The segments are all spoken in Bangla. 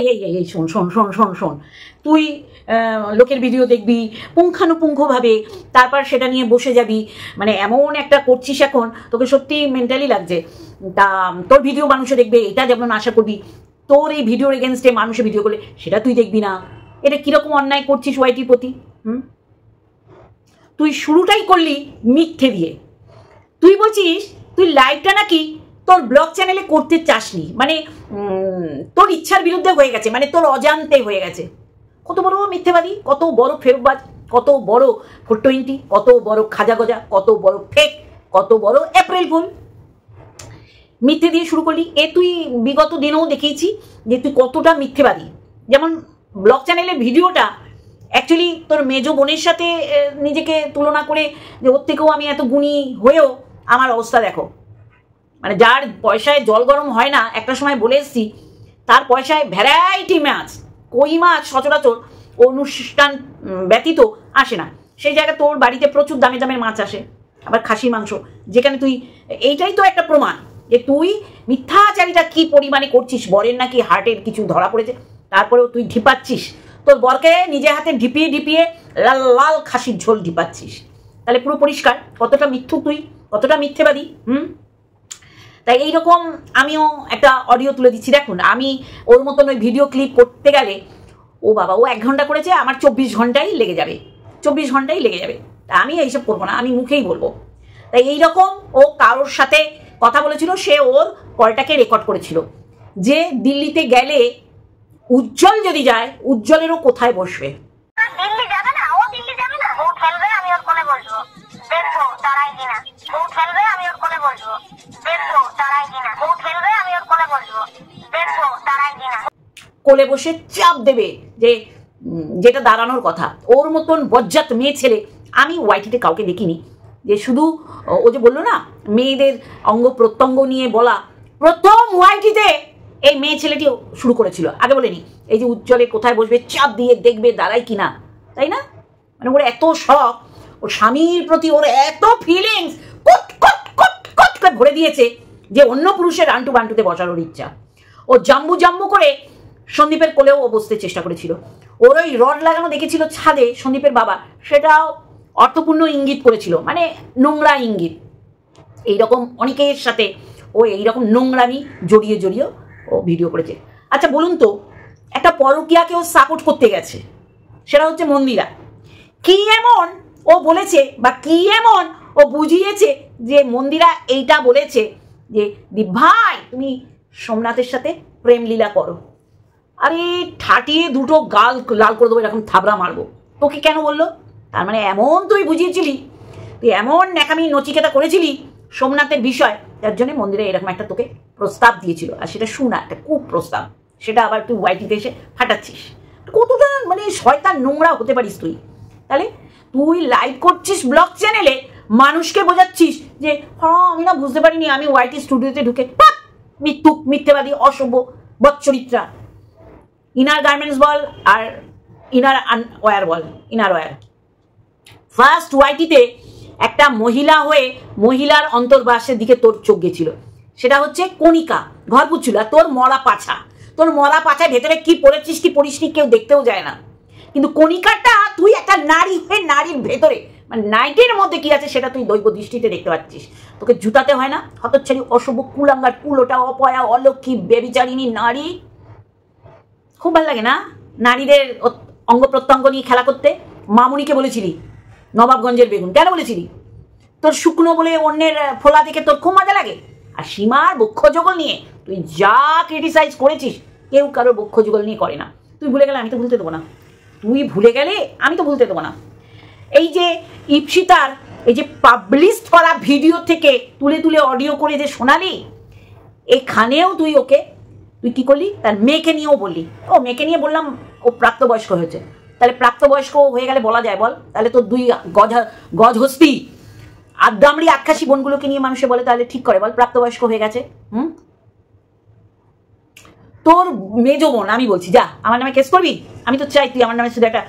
এই এই এই শোন শোন শোন শোন শোন তুই লোকের ভিডিও দেখবি পুঙ্খানুপুঙ্খভাবে তারপর সেটা নিয়ে বসে যাবি মানে এমন একটা করছিস এখন তোকে সত্যি মেন্টালি লাগছে তা তোর ভিডিও মানুষে দেখবে এটা যেমন আশা করবি তোর এই ভিডিওর এগেনস্টে মানুষে ভিডিও করলে সেটা তুই দেখবি না এটা কীরকম অন্যায় করছিস ওয়াইটির প্রতি তুই শুরুটাই করলি মিথ্যে দিয়ে তুই বলছিস তুই লাইভটা নাকি তোর ব্লগ চ্যানেলে করতে চাসনি মানে তোর ইচ্ছার বিরুদ্ধে হয়ে গেছে মানে তোর অজান্তে হয়ে গেছে কত বড় মিথ্যেবাদী কত বড় ফেরবাজ কত বড় ফোর টোয়েন্টি কত বড় খাজা গজা কত বড় ফেক কত বড় এপ্রিল ফুল মিথ্যে দিয়ে শুরু করলি এ তুই বিগত দিনেও দেখিয়েছি যে তুই কতটা মিথ্যেবাদী যেমন ব্লগ চ্যানেলে ভিডিওটা অ্যাকচুয়ালি তোর মেজো বোনের সাথে নিজেকে তুলনা করে যে ওর থেকেও আমি এত গুণী হয়েও আমার অবস্থা দেখো মানে যার পয়সায় জল গরম হয় না একটা সময় বলে এসছি তার পয়সায় ভ্যারাইটি মাছ কই মাছ সচরাচর অনুষ্ঠান ব্যতীত আসে না সেই জায়গায় তোর বাড়িতে প্রচুর দামি দামের মাছ আসে আবার খাসি মাংস যেখানে তুই এইটাই তো একটা প্রমাণ যে তুই মিথ্যাচারিতা কি পরিমাণে করছিস বরের নাকি হার্টের কিছু ধরা পড়েছে তারপরেও তুই ঢিপাচ্ছিস তোর বরকে নিজে হাতে ঢিপিয়ে ঢিপিয়ে লাল লাল খাসির ঝোল ঢিপাচ্ছিস তাহলে পুরো পরিষ্কার কতটা মিথ্যু তুই কতটা মিথ্যেবাদী হুম তাই এইরকম আমিও একটা অডিও তুলে দিচ্ছি দেখুন আমি ওর মতন ওই ভিডিও ক্লিপ করতে গেলে ও বাবা ও এক ঘন্টা করেছে আমার চব্বিশ ঘন্টাই লেগে যাবে চব্বিশ ঘন্টাই লেগে যাবে তা আমি এইসব করবো না আমি মুখেই বলবো তাই এইরকম ও কারোর সাথে কথা বলেছিল সে ওর কলটাকে রেকর্ড করেছিল যে দিল্লিতে গেলে উজ্জ্বল যদি যায় উজ্জ্বলেরও কোথায় বসবে কোলে বসে চাপ দেবে যে যেটা দাঁড়ানোর কথা ওর মতন বজ্জাত মেয়ে ছেলে আমি ওয়াইটিতে কাউকে দেখিনি যে শুধু ও যে বললো না মেয়েদের অঙ্গ প্রত্যঙ্গ নিয়ে বলা প্রথম ওয়াইটিতে এই মেয়ে ছেলেটি শুরু করেছিল আগে বলেনি এই যে উজ্জ্বলে কোথায় বসবে চাপ দিয়ে দেখবে দাঁড়ায় কিনা তাই না মানে ওর এত শখ ওর স্বামীর প্রতি ওর এত ফিলিংস কট কট কট কট করে ভরে দিয়েছে যে অন্য পুরুষের আন্টু বান্টুতে বসানোর ইচ্ছা ও জাম্বু জাম্বু করে সন্দীপের কোলেও বসতে চেষ্টা করেছিল ওর ওই রড লাগানো দেখেছিল ছাদে সন্দীপের বাবা সেটাও অর্থপূর্ণ ইঙ্গিত করেছিল মানে নোংরা ইঙ্গিত এইরকম অনেকের সাথে ও এইরকম নোংরামি জড়িয়ে জড়িয়ে ও ভিডিও করেছে আচ্ছা বলুন তো একটা পরকিয়াকে ও সাপোর্ট করতে গেছে সেটা হচ্ছে মন্দিরা কি এমন ও বলেছে বা কি এমন ও বুঝিয়েছে যে মন্দিরা এইটা বলেছে যে দি ভাই তুমি সোমনাথের সাথে প্রেম লীলা করো আরে ঠাটিয়ে দুটো গাল লাল করে দেবো এরকম থাবড়া মারবো তোকে কেন বললো তার মানে এমন তুই বুঝিয়েছিলি তুই এমন ন্যাকামি নচিকেতা করেছিলি সোমনাথের বিষয় যার জন্য মন্দিরে এরকম একটা তোকে প্রস্তাব দিয়েছিল আর সেটা শোনা একটা কুপ প্রস্তাব সেটা আবার তুই ওয়াইটিতে এসে ফাটাচ্ছিস কতটা মানে শয়তান নোংরা হতে পারিস তুই তাহলে তুই লাইভ করছিস ব্লগ চ্যানেলে মানুষকে বোঝাচ্ছিস যে হ্যাঁ আমি না বুঝতে পারিনি আমি ওয়াইটি স্টুডিওতে ঢুকে মৃত্যু মিথ্যেবাদী অশুভ বচ্চরিত্রা ইনার গার্মেন্টস বল আর ইনার ওয়ার বল ইনার ওয়ার ফার্স্ট ওয়াইটিতে একটা মহিলা হয়ে মহিলার অন্তর্বাসের দিকে তোর চোখ গেছিল সেটা হচ্ছে কণিকা ঘর পুচ্ছিল তোর মরা পাছা তোর মরা পাছায় ভেতরে কি পড়েছিস কি পড়িস কেউ দেখতেও যায় না কিন্তু কণিকাটা তুই একটা নারী হয়ে নারীর ভেতরে মানে নাইটের মধ্যে কি আছে সেটা তুই দৈব দৃষ্টিতে দেখতে পাচ্ছিস তোকে জুতাতে হয় না হতচ্ছারি অশুভ কুলাঙ্গার কুলোটা অপয়া অলক্ষী বেবিচারিণী নারী খুব ভালো লাগে না নারীদের অঙ্গ প্রত্যঙ্গ নিয়ে খেলা করতে মামুনিকে বলেছিলি নবাবগঞ্জের বেগুন কেন বলেছিলি তোর শুকনো বলে অন্যের ফোলা দেখে তোর খুব মজা লাগে আর সীমার বক্ষ যুগল নিয়ে তুই যা ক্রিটিসাইজ করেছিস কেউ কারোর বক্ষ যুগল নিয়ে করে না তুই ভুলে গেলে আমি তো ভুলতে দেবো না তুই ভুলে গেলে আমি তো ভুলতে দেবো না এই যে ইপসিতার এই যে পাবলিশ করা ভিডিও থেকে তুলে তুলে অডিও করে যে শোনালি এখানেও তুই ওকে তুই কী করলি তার মেয়েকে নিয়েও বললি ও মেয়েকে নিয়ে বললাম ও প্রাপ্তবয়স্ক হয়েছে তাহলে প্রাপ্তবয়স্ক হয়ে গেলে বলা যায় বল তাহলে তো দুই গজ গজ হস্তি আদ্দামড়ি বোনগুলোকে নিয়ে মানুষে বলে তাহলে ঠিক করে বল প্রাপ্তবয়স্ক হয়ে গেছে হুম তোর মেজ বোন আমি বলছি যা আমার নামে কেস করবি আমি তো চাই তুই আমার নামে শুধু একটা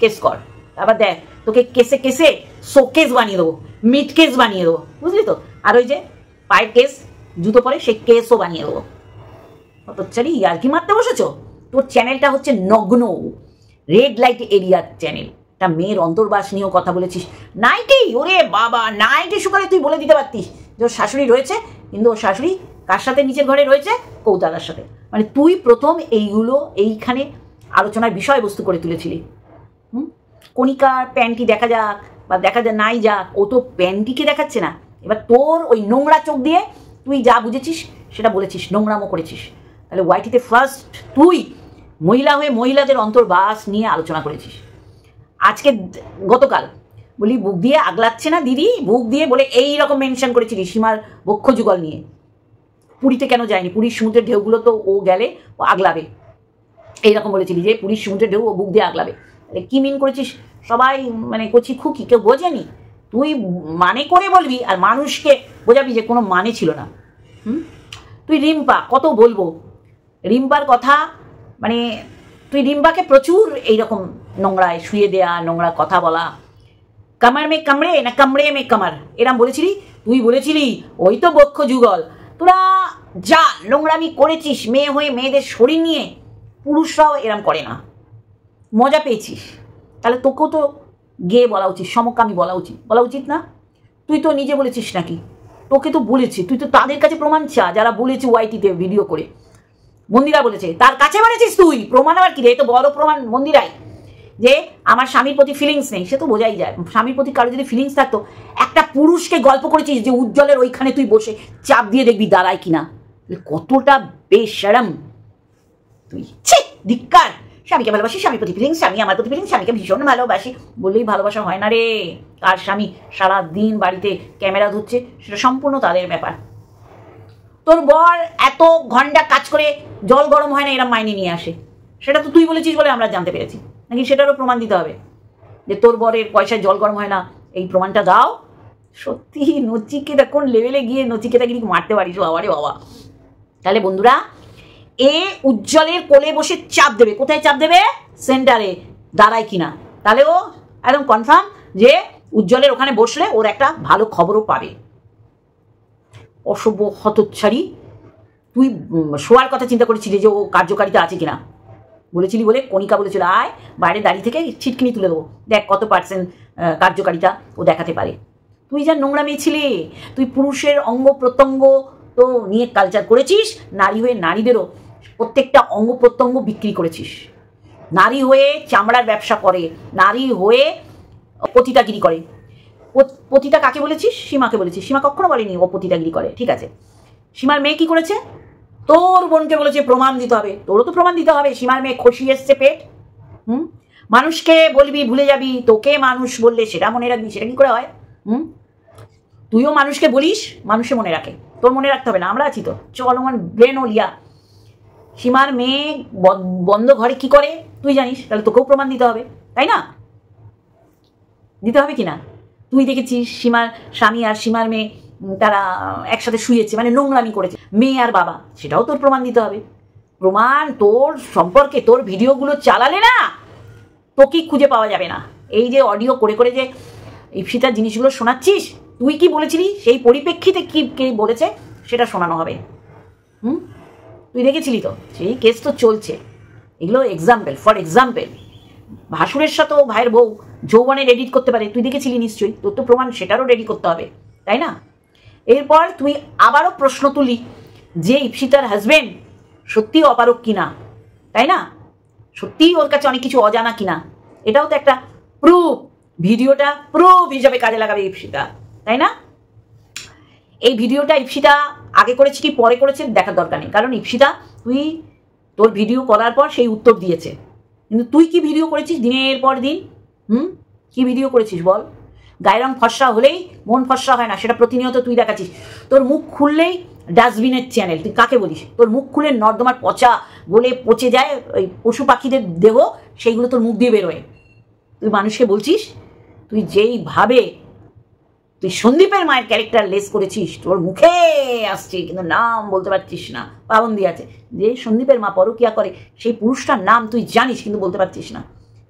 কেস কর আবার দেখ তোকে কেসে কেসে শোকেস বানিয়ে দেবো মিট কেস বানিয়ে দেবো বুঝলি তো আর ওই যে পায়ের কেস জুতো পরে সে কেসও বানিয়ে দেবো অতচ্ছারি ইয়ার্কি মারতে বসেছ তোর চ্যানেলটা হচ্ছে নগ্ন রেড লাইট এরিয়ার চ্যানেল তা মেয়ের অন্তর্বাস নিয়েও কথা বলেছিস নাইটি ওরে বাবা নাইটি শুকালে তুই বলে দিতে পারতিস যে ওর শাশুড়ি রয়েছে কিন্তু ওর শাশুড়ি কার সাথে নিচের ঘরে রয়েছে কৌতাদার সাথে মানে তুই প্রথম এইগুলো এইখানে আলোচনার বিষয়বস্তু করে তুলেছিলি হুম কণিকার প্যান্টি দেখা যাক বা দেখা যা নাই যাক ও তো প্যান্টিকে দেখাচ্ছে না এবার তোর ওই নোংরা চোখ দিয়ে তুই যা বুঝেছিস সেটা বলেছিস নোংরামো করেছিস তাহলে ওয়াইটিতে ফার্স্ট তুই মহিলা হয়ে মহিলাদের অন্তর্বাস নিয়ে আলোচনা করেছিস আজকে গতকাল বলি বুক দিয়ে আগলাচ্ছে না দিদি বুক দিয়ে বলে এই রকম মেনশন করেছিলি সীমার বক্ষ যুগল নিয়ে পুরীতে কেন যায়নি পুরীর সমুদ্রের ঢেউগুলো তো ও গেলে ও আগলাবে এইরকম বলেছিলি যে পুরীর সমুদ্রের ঢেউ ও বুক দিয়ে আগলাবে আরে কি মিন করেছিস সবাই মানে করছি খুকি কেউ বোঝেনি তুই মানে করে বলবি আর মানুষকে বোঝাবি যে কোনো মানে ছিল না হুম তুই রিম্পা কত বলবো রিম্পার কথা মানে তুই রিম্পাকে প্রচুর এইরকম নোংরায় শুয়ে দেয়া নোংরা কথা বলা কামার মে কামড়ে না কামড়ে মে কামার এরম বলেছিলি তুই বলেছিলি ওই তো বক্ষ যুগল তোরা যা নোংরামি করেছিস মেয়ে হয়ে মেয়েদের শরীর নিয়ে পুরুষরাও এরম করে না মজা পেয়েছিস তাহলে তোকেও তো গে বলা উচিত সমকামী বলা উচিত বলা উচিত না তুই তো নিজে বলেছিস নাকি তোকে তো বলেছি তুই তো তাদের কাছে প্রমাণ চা যারা বলেছি ওয়াইটিতে ভিডিও করে মন্দিরা বলেছে তার কাছে বলেছিস তুই প্রমাণ আবার কি রে তো বড় প্রমাণ মন্দিরাই যে আমার স্বামীর প্রতি ফিলিংস নেই সে তো বোঝাই যায় স্বামীর প্রতি কারো যদি ফিলিংস থাকতো একটা পুরুষকে গল্প করেছিস যে উজ্জ্বলের ওইখানে তুই বসে চাপ দিয়ে দেখবি দাঁড়ায় কিনা কতটা বেশ তুই ছি ধিক্কার স্বামীকে ভালোবাসি স্বামী প্রতি ফিলিংস স্বামী আমার প্রতি ফিলিংস স্বামীকে ভীষণ ভালোবাসি বললেই ভালোবাসা হয় না রে আর স্বামী সারা দিন বাড়িতে ক্যামেরা ধরছে সেটা সম্পূর্ণ তাদের ব্যাপার তোর বর এত ঘন্টা কাজ করে জল গরম হয় না এরা মাইনে নিয়ে আসে সেটা তো তুই বলেছিস বলে আমরা জানতে পেরেছি নাকি সেটারও প্রমাণ দিতে হবে যে তোর বরের পয়সায় জল গরম হয় না এই প্রমাণটা দাও সত্যি নচিকেতা কোন লেভেলে গিয়ে নচিকেতা কিন্তু মারতে পারিস বাবা রে বাবা তাহলে বন্ধুরা এ উজ্জ্বলের কোলে বসে চাপ দেবে কোথায় চাপ দেবে সেন্টারে দাঁড়ায় কিনা তাহলে ও একদম কনফার্ম যে উজ্জ্বলের ওখানে বসলে ওর একটা ভালো খবরও পাবে অশুভ হতচ্ছারি তুই শোয়ার কথা চিন্তা করেছিলি যে ও কার্যকারিতা আছে কিনা বলেছিলি বলে কণিকা বলেছিল আয় বাইরে দাঁড়িয়ে থেকে ছিটকিনি তুলে দেবো দেখ কত পার্সেন্ট কার্যকারিতা ও দেখাতে পারে তুই যা নোংরা মেয়ে ছিলি তুই পুরুষের অঙ্গ প্রত্যঙ্গ তো নিয়ে কালচার করেছিস নারী হয়ে নারীদেরও প্রত্যেকটা অঙ্গ প্রত্যঙ্গ বিক্রি করেছিস নারী হয়ে চামড়ার ব্যবসা করে নারী হয়ে পতিতাগিরি করে পতিতা কাকে বলেছিস সীমাকে বলেছিস সীমা কখনো বলেনি ও পতিতাগিরি করে ঠিক আছে সীমার মেয়ে কি করেছে তোর বোনকে বলেছে প্রমাণ দিতে হবে তোরও তো প্রমাণ দিতে হবে সীমার মেয়ে খসি এসছে পেট হুম মানুষকে বলবি ভুলে যাবি তোকে মানুষ বললে সেটা মনে রাখবি সেটা কি করে হয় হুম তুইও মানুষকে বলিস মানুষে মনে রাখে তোর মনে রাখতে হবে না আমরা আছি তো চলমান আমার ব্রেন ওলিয়া সীমার মেয়ে বন্ধ ঘরে কি করে তুই জানিস তাহলে তোকেও প্রমাণ দিতে হবে তাই না দিতে হবে কি না তুই দেখেছিস সীমার স্বামী আর সীমার মেয়ে তারা একসাথে শুয়েছে মানে নোংরামি করেছে মেয়ে আর বাবা সেটাও তোর প্রমাণ দিতে হবে প্রমাণ তোর সম্পর্কে তোর ভিডিওগুলো চালালে না তোকে খুঁজে পাওয়া যাবে না এই যে অডিও করে করে যে ইপসিতার জিনিসগুলো শোনাচ্ছিস তুই কি বলেছিলি সেই পরিপ্রেক্ষিতে কি কে বলেছে সেটা শোনানো হবে হুম তুই দেখেছিলি তো সেই কেস তো চলছে এগুলো এক্সাম্পল ফর এক্সাম্পল ভাসুরের সাথেও ভাইয়ের বউ যৌবনে রেডিট করতে পারে তুই দেখেছিলি নিশ্চয়ই তোর তো প্রমাণ সেটারও রেডি করতে হবে তাই না এরপর তুই আবারও প্রশ্ন তুলি যে ইপসিতার হাজব্যান্ড সত্যিই অপারক কিনা তাই না সত্যিই ওর কাছে অনেক কিছু অজানা কিনা এটাও তো একটা প্রুফ ভিডিওটা প্রুফ হিসাবে কাজে লাগাবে ইপসিতা তাই না এই ভিডিওটা ইপসিতা আগে করেছে কি পরে করেছে দেখার দরকার নেই কারণ ইপসিতা তুই তোর ভিডিও করার পর সেই উত্তর দিয়েছে কিন্তু তুই কি ভিডিও করেছিস দিনের পর দিন হুম কি ভিডিও করেছিস বল গায়ের রং ফর্সা হলেই মন ফর্সা হয় না সেটা প্রতিনিয়ত তুই দেখাচ্ছিস তোর মুখ খুললেই ডাস্টবিনের চ্যানেল তুই কাকে বলিস তোর মুখ খুলে নর্দমার পচা গলে পচে যায় ওই পশু পাখিদের দেহ সেইগুলো তোর মুখ দিয়ে বেরোয় তুই মানুষকে বলছিস তুই যেইভাবে তুই সন্দীপের মায়ের ক্যারেক্টার লেস করেছিস তোর মুখে আসছে কিন্তু নাম বলতে পারছিস না পাবন্দি আছে যে সন্দীপের মা পরকিয়া করে সেই পুরুষটার নাম তুই জানিস কিন্তু বলতে পারছিস না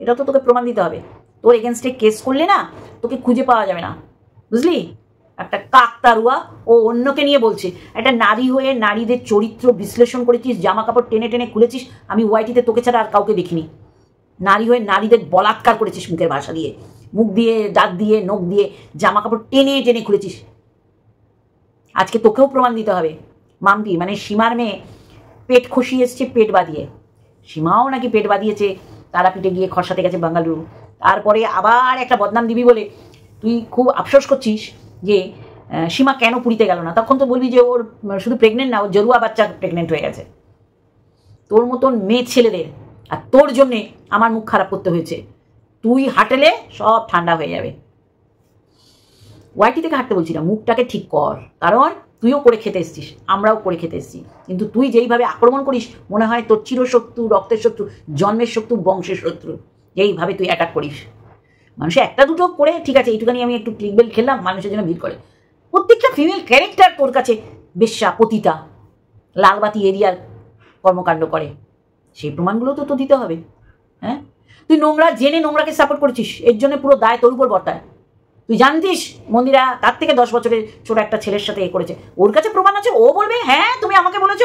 এটা তো তোকে প্রমাণ দিতে হবে তোর এগেনস্টে কেস করলে না তোকে খুঁজে পাওয়া যাবে না বুঝলি একটা কাকতারুয়া ও অন্যকে নিয়ে বলছে একটা নারী হয়ে নারীদের চরিত্র বিশ্লেষণ করেছিস জামা কাপড় টেনে টেনে খুলেছিস আমি ওয়াইটিতে তোকে ছাড়া আর কাউকে দেখিনি নারী হয়ে নারীদের বলাৎকার করেছিস মুখের ভাষা দিয়ে মুখ দিয়ে দাঁত দিয়ে নখ দিয়ে জামা কাপড় টেনে টেনে খুলেছিস আজকে তোকেও প্রমাণ দিতে হবে মামপি মানে সীমার মেয়ে পেট খসিয়ে এসছে পেট বাঁধিয়ে সীমাও নাকি পেট বাঁধিয়েছে তারাপীঠে গিয়ে খসাতে গেছে বাঙ্গালুরু তারপরে আবার একটা বদনাম দিবি বলে তুই খুব আফসোস করছিস যে সীমা কেন পুরিতে গেল না তখন তো বলবি যে ওর শুধু প্রেগনেন্ট না ওর জরুয়া বাচ্চা প্রেগনেন্ট হয়ে গেছে তোর মতন মেয়ে ছেলেদের আর তোর জন্যে আমার মুখ খারাপ করতে হয়েছে তুই হাঁটলে সব ঠান্ডা হয়ে যাবে ওয়াইটি থেকে হাঁটতে বলছি না মুখটাকে ঠিক কর কারণ তুইও করে খেতে এসছিস আমরাও করে খেতে এসছি কিন্তু তুই যেইভাবে আক্রমণ করিস মনে হয় তোর চিরশত্রু রক্তের শত্রু জন্মের শত্রু বংশের শত্রু যেইভাবে তুই অ্যাটাক করিস মানুষে একটা দুটো করে ঠিক আছে এইটুখানি আমি একটু ক্লিক বেল খেললাম মানুষের জন্য ভিড় করে প্রত্যেকটা ফিমেল ক্যারেক্টার তোর কাছে বেশ্যা পতিতা লালবাতি এরিয়ার কর্মকাণ্ড করে সেই প্রমাণগুলো তো তো দিতে হবে তুই নোংরা জেনে নোংরাকে সাপোর্ট করছিস এর জন্য পুরো দায় তোর উপর বর্তায় তুই জানতিস মন্দিরা তার থেকে দশ বছরের ছোট একটা ছেলের সাথে এ করেছে ওর কাছে প্রমাণ আছে ও বলবে হ্যাঁ তুমি আমাকে বলেছ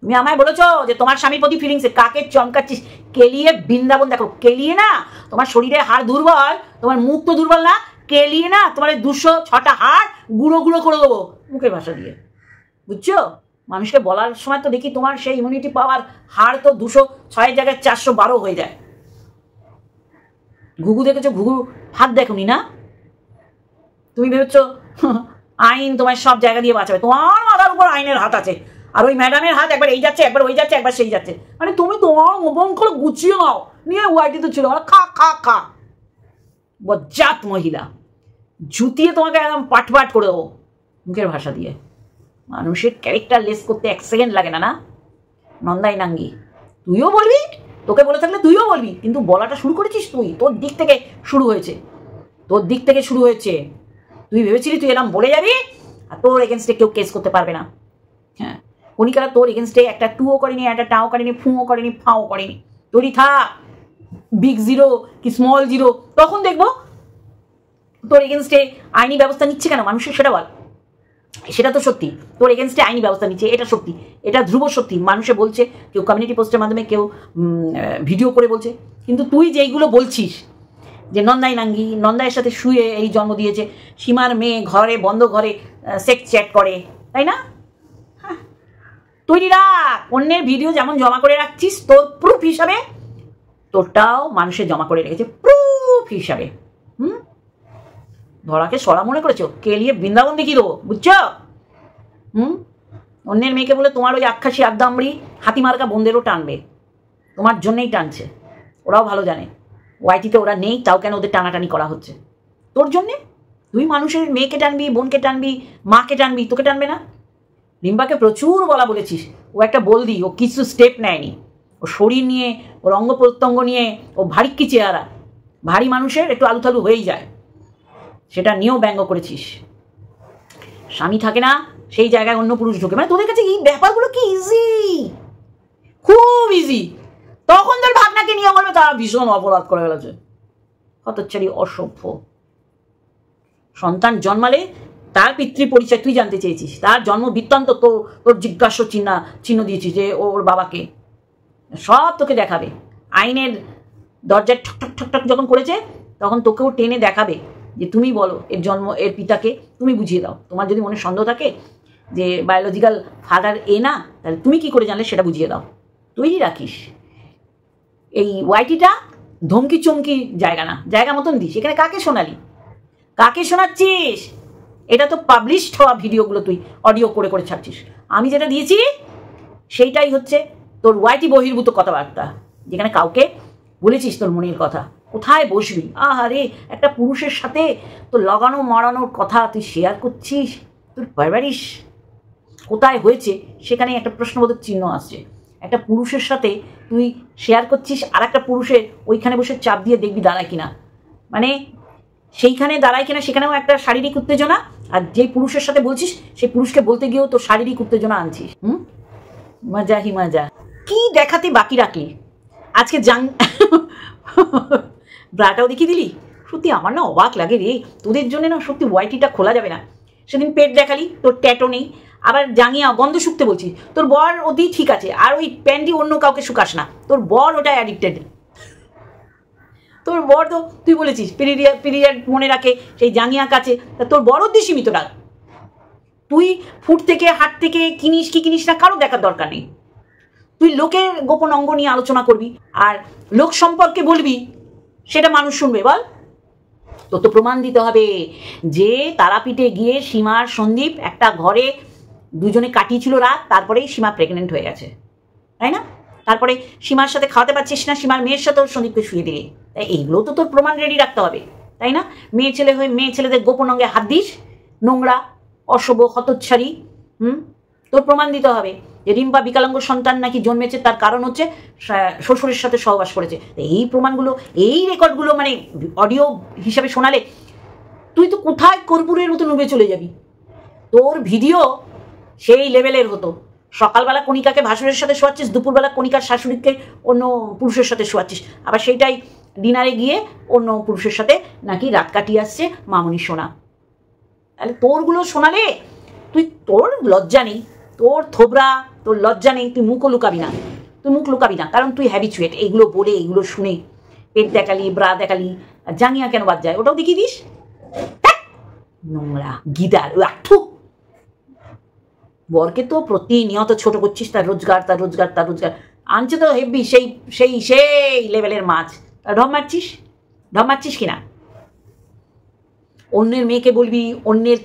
তুমি আমায় বলেছ যে তোমার স্বামীর প্রতি ফিলিংসে কাকে চমকাচ্ছিস কেলিয়ে বৃন্দাবন দেখো কেলিয়ে না তোমার শরীরে হাড় দুর্বল তোমার মুখ তো দুর্বল না কেলিয়ে না তোমার দুশো ছটা হাড় গুঁড়ো গুঁড়ো করে দেবো মুখের ভাষা দিয়ে বুঝছো মানুষকে বলার সময় তো দেখি তোমার সেই ইমিউনিটি পাওয়ার হার তো দুশো ছয়ের জায়গায় চারশো বারো হয়ে যায় ঘুঘু দেখেছো ঘুঘু হাত দেখোনি না তুমি ভেবেছ হ্যাঁ, আইন তোমার সব জায়গা দিয়ে বাঁচাবে তোমার মাথার উপর আইনের হাত আছে আর ওই ম্যাডামের হাত একবার এই যাচ্ছে একবার ওই যাচ্ছে একবার সেই যাচ্ছে মানে তুমি তোমার গোপন গুছিয়ে নাও নিয়ে ওয়াইটি তো ছিল খা খা খা বজ্জাত মহিলা জুতিয়ে তোমাকে একদম পাটপাট করে দেবো মুখের ভাষা দিয়ে মানুষের ক্যারেক্টার লেস করতে এক সেকেন্ড লাগে না না নন্দাই নাঙ্গি তুইও বলবি তোকে বলে থাকলে তুইও বলবি কিন্তু বলাটা শুরু করেছিস তুই তোর দিক থেকে শুরু হয়েছে তোর দিক থেকে শুরু হয়েছে তুই ভেবেছিলি তুই এরম বলে যাবি আর তোর এগেনস্টে কেউ কেস করতে পারবে না হ্যাঁ কণিকারা তোর এগেনস্টে একটা টুও করেনি একটা টাও করেনি ফুঁও করেনি ফাও করেনি তোরই থা বিগ জিরো কি স্মল জিরো তখন দেখবো তোর এগেনস্টে আইনি ব্যবস্থা নিচ্ছে কেন মানুষের সেটা বল সেটা তো সত্যি তোর এগেনস্টে আইনি ব্যবস্থা নিচ্ছে এটা সত্যি এটা ধ্রুব সত্যি মানুষে বলছে কেউ কমিউনিটি পোস্টের মাধ্যমে কেউ ভিডিও করে বলছে কিন্তু তুই যেইগুলো বলছিস যে নন্দাই নাঙ্গি নন্দায়ের সাথে শুয়ে এই জন্ম দিয়েছে সীমার মেয়ে ঘরে বন্ধ ঘরে সেক্স চ্যাট করে তাই না হ্যাঁ। তৈরি রাখ অন্যের ভিডিও যেমন জমা করে রাখছিস তোর প্রুফ হিসাবে তোরটাও মানুষে জমা করে রেখেছে প্রুফ হিসাবে হুম ধরাকে সরা মনে করেছো কেলিয়ে বৃন্দাবন দেখি দেবো বুঝছ হুম অন্যের মেয়েকে বলে তোমার ওই আখ্যাসী আড্ডামড়ি হাতি মার্কা বোনদেরও টানবে তোমার জন্যেই টানছে ওরাও ভালো জানে ওয়াইটিতে ওরা নেই তাও কেন ওদের টানাটানি করা হচ্ছে তোর জন্যে তুই মানুষের মেয়েকে টানবি বোনকে টানবি মাকে টানবি তোকে টানবে না রিম্বাকে প্রচুর বলা বলেছিস ও একটা বলদি ও কিছু স্টেপ নেয়নি ও শরীর নিয়ে ওর অঙ্গ প্রত্যঙ্গ নিয়ে ও ভারী কি চেহারা ভারী মানুষের একটু আলুথালু হয়েই যায় সেটা নিয়েও ব্যঙ্গ করেছিস স্বামী থাকে না সেই জায়গায় অন্য পুরুষ ঢুকে মানে তোদের কাছে এই ব্যাপারগুলো কি ইজি খুব ইজি তখন তোর ভাবনাকে নিয়ে বলবে তারা ভীষণ অপরাধ করে ফেলেছে হতচ্ছারি অসভ্য সন্তান জন্মালে তার পিতৃ পরিচয় তুই জানতে চেয়েছিস তার জন্ম বৃত্তান্ত তো তোর জিজ্ঞাস্য চিহ্ন চিহ্ন দিয়েছিস যে ওর বাবাকে সব তোকে দেখাবে আইনের দরজায় ঠক ঠক ঠক ঠক যখন করেছে তখন তোকেও টেনে দেখাবে যে তুমি বলো এর জন্ম এর পিতাকে তুমি বুঝিয়ে দাও তোমার যদি মনে সন্দেহ থাকে যে বায়োলজিক্যাল ফাদার এ না তাহলে তুমি কি করে জানলে সেটা বুঝিয়ে দাও তৈরি রাখিস এই ওয়াইটিটা ধমকি চমকি জায়গা না জায়গা মতন দিস এখানে কাকে শোনালি কাকে শোনাচ্ছিস এটা তো পাবলিশড হওয়া ভিডিওগুলো তুই অডিও করে করে ছাড়ছিস আমি যেটা দিয়েছি সেইটাই হচ্ছে তোর ওয়াইটি বহির্ভূত কথাবার্তা যেখানে কাউকে বলেছিস তোর মনের কথা কোথায় বসবি আহারে একটা পুরুষের সাথে তো লাগানো মারানোর কথা তুই শেয়ার করছিস তোর পারিস কোথায় হয়েছে সেখানে একটা প্রশ্নবোধক চিহ্ন আসছে একটা পুরুষের সাথে তুই শেয়ার করছিস আর একটা পুরুষের ওইখানে বসে চাপ দিয়ে দেখবি দাঁড়ায় কিনা মানে সেইখানে দাঁড়ায় কিনা সেখানেও একটা শারীরিক উত্তেজনা আর যেই পুরুষের সাথে বলছিস সেই পুরুষকে বলতে গিয়েও তোর শারীরিক উত্তেজনা আনছিস হুম মজা হি মজা কি দেখাতে বাকি রাখলি আজকে জাং ব্রাটাও দেখিয়ে দিলি সত্যি আমার না অবাক লাগে রে তোদের জন্য না সত্যি ওয়াইটিটা খোলা যাবে না সেদিন পেট দেখালি তোর ট্যাটো নেই আবার জাঙিয়া গন্ধ শুকতে বলছি তোর বর ওদি ঠিক আছে আর ওই প্যান্টি অন্য কাউকে শুকাস না তোর বর ওটা অ্যাডিক্টেড তোর বর তো তুই বলেছিস পিরিয়া পিরিয়াড মনে রাখে সেই জাঙিয়া কাছে তা তোর বড় অব্দি সীমিত রাখ তুই ফুট থেকে হাট থেকে কিনিস কি কিনিস না কারো দেখার দরকার নেই তুই লোকের গোপন অঙ্গ নিয়ে আলোচনা করবি আর লোক সম্পর্কে বলবি সেটা মানুষ শুনবে বল তো তো প্রমাণ দিতে হবে যে তারাপীঠে গিয়ে সীমার সন্দীপ একটা ঘরে দুজনে কাটিয়েছিল রাত তারপরেই সীমা প্রেগনেন্ট হয়ে গেছে তাই না তারপরে সীমার সাথে খাওয়াতে পারছিস না সীমার মেয়ের সাথেও সন্দীপকে শুয়ে দিলি তাই এইগুলো তো তোর প্রমাণ রেডি রাখতে হবে তাই না মেয়ে ছেলে হয়ে মেয়ে ছেলেদের গোপন অঙ্গে হাত দিস নোংরা অশুভ হতচ্ছারী হুম তোর প্রমাণ দিতে হবে যে রিম্পা বিকালাঙ্গ সন্তান নাকি জন্মেছে তার কারণ হচ্ছে শ্বশুরের সাথে সহবাস করেছে এই প্রমাণগুলো এই রেকর্ডগুলো মানে অডিও হিসাবে শোনালে তুই তো কোথায় কর্পূরের মতো নুবে চলে যাবি তোর ভিডিও সেই লেভেলের হতো সকালবেলা কণিকাকে ভাসুরের সাথে শোয়াচ্ছিস দুপুরবেলা কণিকার শাশুড়িকে অন্য পুরুষের সাথে শোয়াচ্ছিস আবার সেইটাই ডিনারে গিয়ে অন্য পুরুষের সাথে নাকি রাত কাটিয়ে আসছে মামনি সোনা তাহলে তোরগুলো শোনালে তুই তোর লজ্জা নেই তোর থোবরা তোর লজ্জা নেই তুই মুখও লুকাবি না তুই মুখ লুকাবি না কারণ তুই হ্যাবিচুয়েট এইগুলো বলে এগুলো শুনে পেট দেখালি ব্রা দেখালি জাঙিয়া কেন বাদ যায় ওটাও দেখিয়ে দিস নোংরা গিদার বরকে তো প্রতিনিয়ত ছোট করছিস তার রোজগার তার রোজগার তার রোজগার আনছে তো হেব্বি সেই সেই সেই লেভেলের মাছ ঢপ মারছিস ঢপ মারছিস কিনা অন্যের মেয়েকে বলবি অন্যের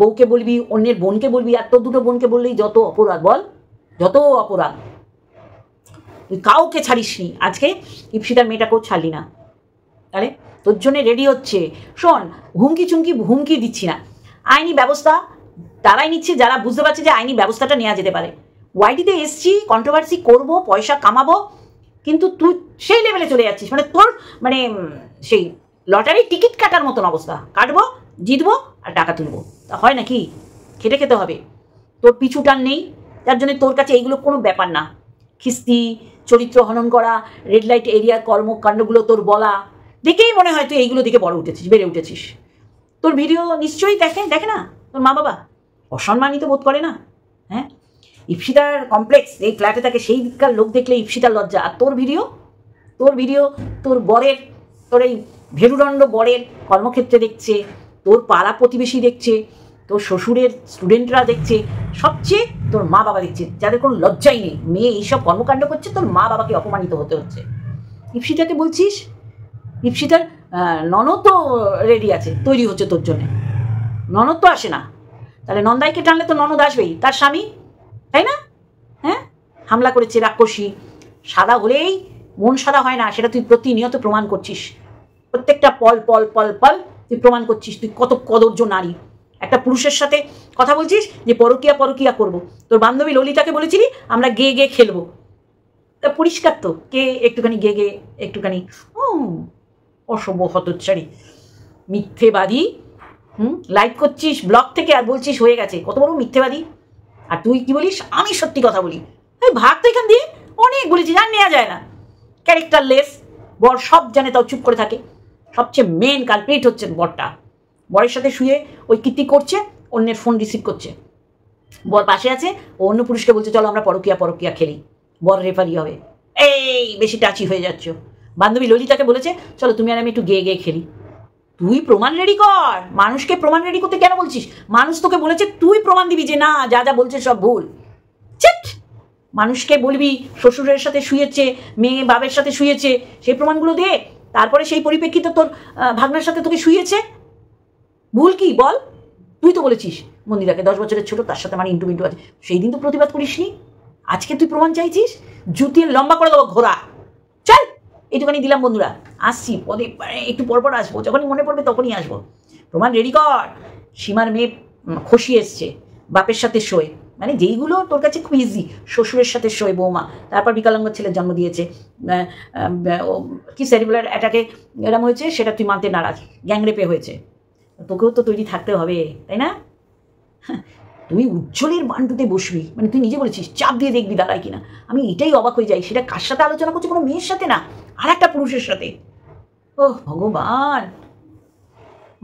বউকে বলবি অন্যের বোনকে বলবি আর তোর দুটো বোনকে বললেই যত অপরাধ বল যত অপরাধ তুই কাউকে ছাড়িস নি আজকে ইপসিতার মেয়েটাকেও ছাড়লি না তাহলে তোর জন্যে রেডি হচ্ছে শোন হুমকি চুমকি হুমকি দিচ্ছি না আইনি ব্যবস্থা তারাই নিচ্ছে যারা বুঝতে পারছে যে আইনি ব্যবস্থাটা নেওয়া যেতে পারে ওয়াইটিতে এসছি কন্ট্রোভার্সি করব পয়সা কামাবো কিন্তু তুই সেই লেভেলে চলে যাচ্ছিস মানে তোর মানে সেই লটারি টিকিট কাটার মতন অবস্থা কাটবো জিতবো আর টাকা তুলবো তা হয় নাকি খেটে খেতে হবে তোর পিছু টান নেই তার জন্য তোর কাছে এইগুলো কোনো ব্যাপার না খিস্তি চরিত্র হনন করা রেড লাইট এরিয়ার কর্মকাণ্ডগুলো তোর বলা দেখেই মনে হয় তুই এইগুলো দেখে বড় উঠেছিস বেড়ে উঠেছিস তোর ভিডিও নিশ্চয়ই দেখে দেখে না তোর মা বাবা অসম্মানিত বোধ করে না হ্যাঁ ইপসিতার কমপ্লেক্স এই ফ্ল্যাটে থাকে সেই দিককার লোক দেখলে ইপসিতার লজ্জা আর তোর ভিডিও তোর ভিডিও তোর বরের তোর এই ভেরুদণ্ড বরের কর্মক্ষেত্রে দেখছে তোর পাড়া প্রতিবেশী দেখছে তোর শ্বশুরের স্টুডেন্টরা দেখছে সবচেয়ে তোর মা বাবা দেখছে যাদের কোনো লজ্জাই নেই মেয়ে এইসব কর্মকাণ্ড করছে তোর মা বাবাকে অপমানিত হতে হচ্ছে ইপসিটাকে বলছিস ইপসিটার ননদ তো রেডি আছে তৈরি হচ্ছে তোর জন্যে ননদ তো আসে না তাহলে নন্দাইকে টানলে তো ননদ আসবেই তার স্বামী তাই না হ্যাঁ হামলা করেছে রাক্ষসী সাদা হলেই মন সাদা হয় না সেটা তুই প্রতিনিয়ত প্রমাণ করছিস প্রত্যেকটা পল পল পল পল তুই প্রমাণ করছিস তুই কত কদর্য নারী একটা পুরুষের সাথে কথা বলছিস যে পরকিয়া পরকিয়া করব তোর বান্ধবী ললিতাকে বলেছিলি আমরা গে গে খেলবো তা পরিষ্কার তো কে একটুখানি গে গে একটুখানি ও অসভ্য মিথ্যেবাদী হুম লাইক করছিস ব্লগ থেকে আর বলছিস হয়ে গেছে কত বড় মিথ্যেবাদী আর তুই কি বলিস আমি সত্যি কথা বলি এই ভাগ তো এখান দিয়ে অনেক বলেছিস আর নেওয়া যায় না ক্যারেক্টারলেস বর সব জানে তাও চুপ করে থাকে সবচেয়ে মেন কালপ্রিট হচ্ছেন বরটা বরের সাথে শুয়ে ওই কীর্তি করছে অন্যের ফোন রিসিভ করছে বর পাশে আছে ও অন্য পুরুষকে বলছে চলো আমরা পরকিয়া পরকিয়া খেলি বর রেফারি হবে এই বেশি টাচি হয়ে যাচ্ছ বান্ধবী ললিতাকে বলেছে চলো তুমি আর আমি একটু গিয়ে গেয়ে খেলি তুই প্রমাণ রেডি কর মানুষকে প্রমাণ রেডি করতে কেন বলছিস মানুষ তোকে বলেছে তুই প্রমাণ দিবি যে না যা যা বলছে সব ভুল চেট মানুষকে বলবি শ্বশুরের সাথে শুয়েছে মেয়ে বাবের সাথে শুয়েছে সেই প্রমাণগুলো দিয়ে তারপরে সেই পরিপ্রেক্ষিতে তোর ভাগনার সাথে তোকে শুয়েছে ভুল কি বল তুই তো বলেছিস মন্দিরাকে দশ বছরের ছোট তার সাথে আমার ইন্টু মিন্টু আছে সেই দিন তো প্রতিবাদ করিসনি আজকে তুই প্রমাণ চাইছিস জুতিয়ে লম্বা করে দেবো ঘোরা চল এইটুখানি দিলাম বন্ধুরা আসছি পদে মানে একটু পরপর আসবো যখনই মনে পড়বে তখনই আসবো প্রমাণ রেডি কর সীমার মেয়ে খসি এসছে বাপের সাথে শোয়ে মানে যেইগুলো তোর কাছে খুব ইজি শ্বশুরের সাথে শোয় বৌমা তারপর বিকলাঙ্গ ছেলে জন্ম দিয়েছে কি সেরিবুলার অ্যাটাকে এরম হয়েছে সেটা তুই মানতে নারাজ গ্যাংরেপে হয়েছে তোকেও তো তৈরি থাকতে হবে তাই না হ্যাঁ, তুমি উজ্জ্বলের বান্ডুতে বসবি মানে তুই নিজে বলেছিস চাপ দিয়ে দেখবি দাঁড়ায় কিনা আমি এটাই অবাক হয়ে যাই সেটা কার সাথে আলোচনা করছি কোনো মেয়ের সাথে না আর একটা পুরুষের সাথে ও ভগবান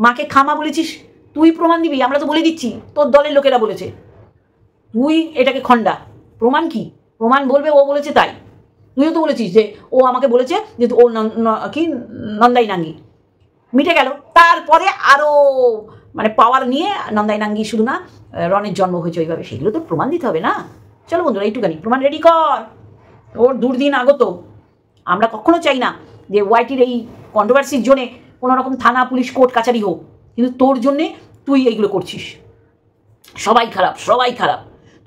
মাকে খামা বলেছিস তুই প্রমাণ দিবি আমরা তো বলে দিচ্ছি তোর দলের লোকেরা বলেছে তুই এটাকে খণ্ডা প্রমাণ কি প্রমাণ বলবে ও বলেছে তাই তুইও তো বলেছিস যে ও আমাকে বলেছে যে ও কি নন্দাই নাঙ্গি মিটে গেল তারপরে আরও মানে পাওয়ার নিয়ে নন্দাই নাঙ্গি শুধু না রনের জন্ম হয়েছে ওইভাবে সেগুলো তো প্রমাণ দিতে হবে না চলো বন্ধুরা এইটুকানি প্রমাণ রেডি কর ওর দুর্দিন আগত আমরা কখনো চাই না যে ওয়াইটির এই কন্ট্রোভার্সির জন্যে কোনো রকম থানা পুলিশ কোর্ট কাছারি হোক কিন্তু তোর জন্যে তুই এইগুলো করছিস সবাই খারাপ সবাই খারাপ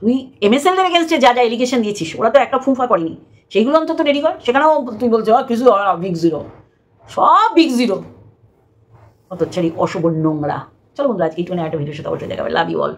তুই এমএসএলদের এগেনস্টে যা যা এলিগেশন দিয়েছিস ওরা তো একটা ফুফা করেনি সেইগুলো অন্তত রেডি কর সেখানেও তুই বলছো কিছু বিগ জিরো সব বিগ জিরো অত ছেড়ে অশুভ নোংরা চলো বন্ধু আজকে একটু একটা ভিডিওর সাথে অবশ্যই দেখাবে লাভ ইউ অল